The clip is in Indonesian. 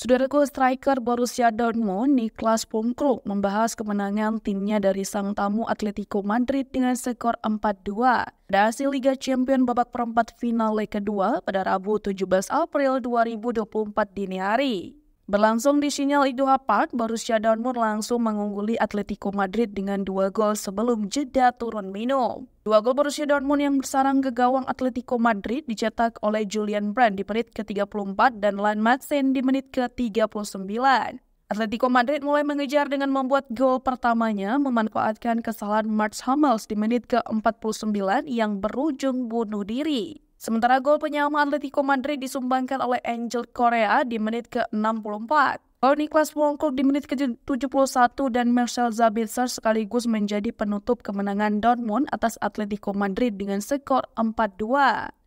Saudaraku striker Borussia Dortmund Niklas Pungkruk membahas kemenangan timnya dari sang tamu Atletico Madrid dengan skor 4-2. dari Liga Champion babak perempat final leg kedua pada Rabu 17 April 2024 dini hari. Berlangsung di Sinyal Iduna Park, Borussia Dortmund langsung mengungguli Atletico Madrid dengan dua gol sebelum jeda turun minum. Dua gol Borussia Dortmund yang bersarang ke gawang Atletico Madrid dicetak oleh Julian Brand di menit ke-34 dan Lan Madsen di menit ke-39. Atletico Madrid mulai mengejar dengan membuat gol pertamanya memanfaatkan kesalahan Mats Hummels di menit ke-49 yang berujung bunuh diri. Sementara gol penyama Atletico Madrid disumbangkan oleh Angel Korea di menit ke-64. Gol Niklas Wongkuk di menit ke-71 dan Marcel Zabitzer sekaligus menjadi penutup kemenangan Dortmund atas Atletico Madrid dengan skor 4-2.